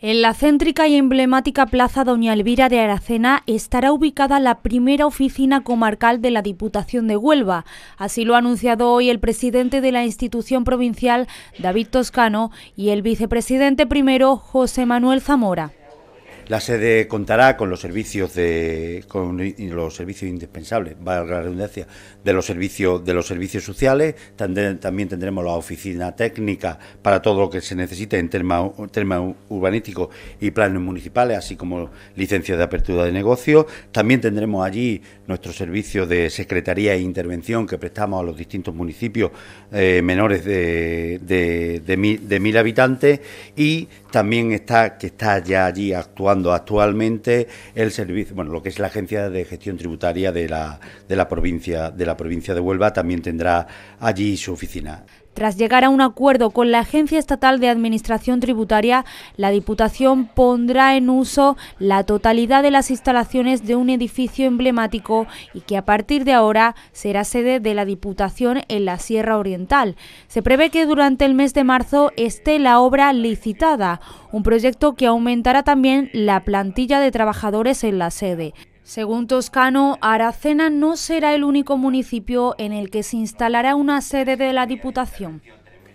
En la céntrica y emblemática Plaza Doña Elvira de Aracena estará ubicada la primera oficina comarcal de la Diputación de Huelva. Así lo ha anunciado hoy el presidente de la institución provincial, David Toscano, y el vicepresidente primero, José Manuel Zamora. La sede contará con los servicios de con los servicios indispensables, valga la redundancia, de los servicios de los servicios sociales. También, tendremos la oficina técnica para todo lo que se necesite en temas tema urbanístico... y planes municipales, así como licencias de apertura de negocios. También tendremos allí nuestro servicio de secretaría e intervención que prestamos a los distintos municipios eh, menores de, de mil habitantes y también está que está ya allí actuando cuando actualmente el servicio, bueno, lo que es la Agencia de Gestión Tributaria de la, de la provincia de la provincia de Huelva también tendrá allí su oficina. Tras llegar a un acuerdo con la Agencia Estatal de Administración Tributaria, la Diputación pondrá en uso la totalidad de las instalaciones de un edificio emblemático y que a partir de ahora será sede de la Diputación en la Sierra Oriental. Se prevé que durante el mes de marzo esté la obra licitada, un proyecto que aumentará también la plantilla de trabajadores en la sede. Según Toscano, Aracena no será el único municipio en el que se instalará una sede de la Diputación.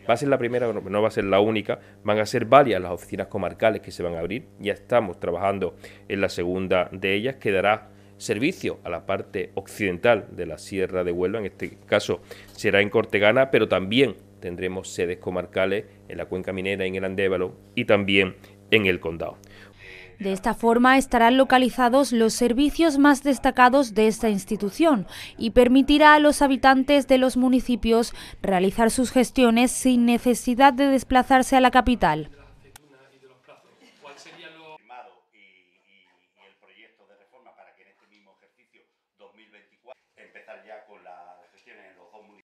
Va a ser la primera, no va a ser la única, van a ser varias las oficinas comarcales que se van a abrir. Ya estamos trabajando en la segunda de ellas, que dará servicio a la parte occidental de la Sierra de Huelva, en este caso será en Cortegana, pero también tendremos sedes comarcales en la cuenca minera, en el Andévalo y también en el condado. De esta forma estarán localizados los servicios más destacados de esta institución y permitirá a los habitantes de los municipios realizar sus gestiones sin necesidad de desplazarse a la capital.